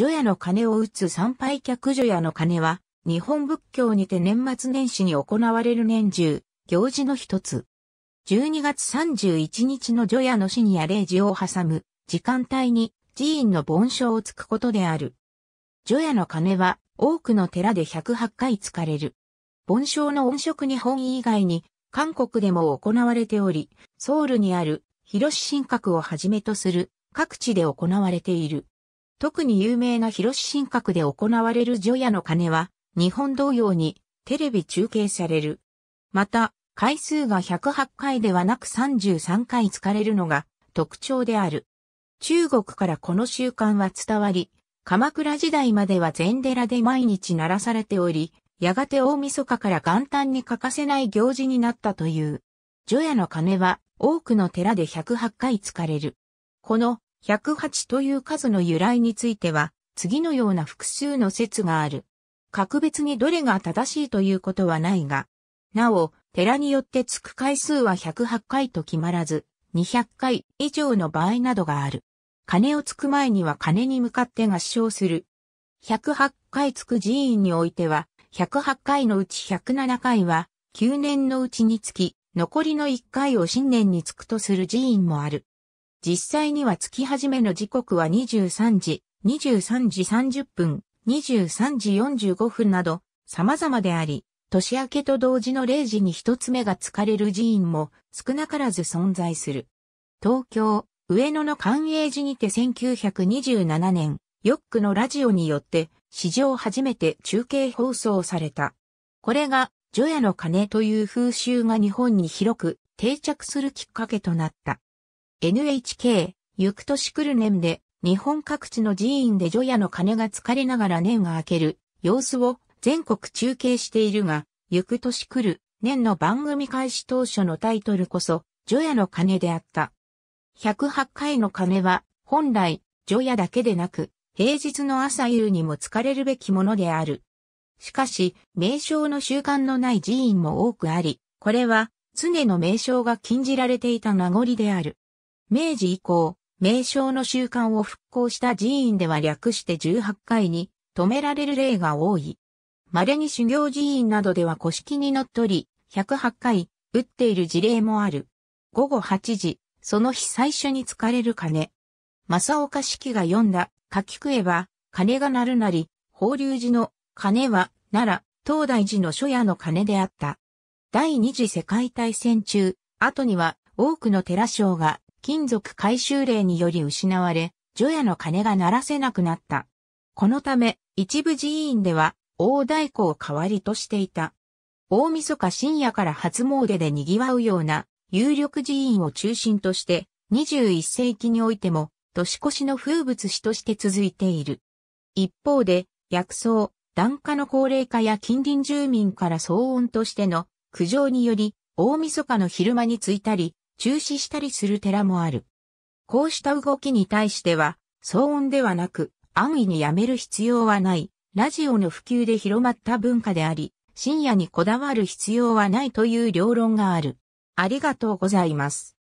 除夜の鐘を打つ参拝客除夜の鐘は、日本仏教にて年末年始に行われる年中、行事の一つ。12月31日の除夜の死にや0時を挟む時間帯に寺院の盆鐘をつくことである。除夜の鐘は多くの寺で108回つかれる。盆鐘の音色日本以外に韓国でも行われており、ソウルにある広島神閣をはじめとする各地で行われている。特に有名な広志神格で行われる除夜の鐘は、日本同様にテレビ中継される。また、回数が108回ではなく33回疲れるのが特徴である。中国からこの習慣は伝わり、鎌倉時代までは禅寺で毎日鳴らされており、やがて大晦日から元旦に欠かせない行事になったという。除夜の鐘は多くの寺で108回疲れる。この108という数の由来については、次のような複数の説がある。格別にどれが正しいということはないが、なお、寺によってつく回数は108回と決まらず、200回以上の場合などがある。金をつく前には金に向かって合唱する。108回つく寺院においては、108回のうち107回は、9年のうちにつき、残りの1回を新年につくとする寺院もある。実際には月始めの時刻は23時、23時30分、23時45分など様々であり、年明けと同時の0時に一つ目が疲れる寺院も少なからず存在する。東京、上野の官営寺にて1927年、ヨックのラジオによって史上初めて中継放送された。これが、除夜の鐘という風習が日本に広く定着するきっかけとなった。NHK、ゆく年来る年で、日本各地の寺院で除夜の鐘が疲れながら年が明ける様子を全国中継しているが、ゆく年来る年の番組開始当初のタイトルこそ、除夜の鐘であった。108回の鐘は、本来、除夜だけでなく、平日の朝夕にも疲れるべきものである。しかし、名称の習慣のない寺院も多くあり、これは、常の名称が禁じられていた名残である。明治以降、名称の習慣を復興した寺院では略して18回に止められる例が多い。稀に修行寺院などでは古式にのっとり、108回、打っている事例もある。午後8時、その日最初に疲れる鐘。正岡式が読んだ、書き食えば、鐘が鳴るなり、法隆寺の鐘は、奈良、東大寺の初夜の鐘であった。第二次世界大戦中、後には多くの寺省が金属回収令により失われ、除夜の鐘が鳴らせなくなった。このため、一部寺院では、大太鼓を代わりとしていた。大晦日深夜から初詣で賑わうような、有力寺院を中心として、21世紀においても、年越しの風物詩として続いている。一方で、薬草、檀家の高齢化や近隣住民から騒音としての苦情により、大晦日の昼間に着いたり、中止したりする寺もある。こうした動きに対しては、騒音ではなく、安易にやめる必要はない、ラジオの普及で広まった文化であり、深夜にこだわる必要はないという両論がある。ありがとうございます。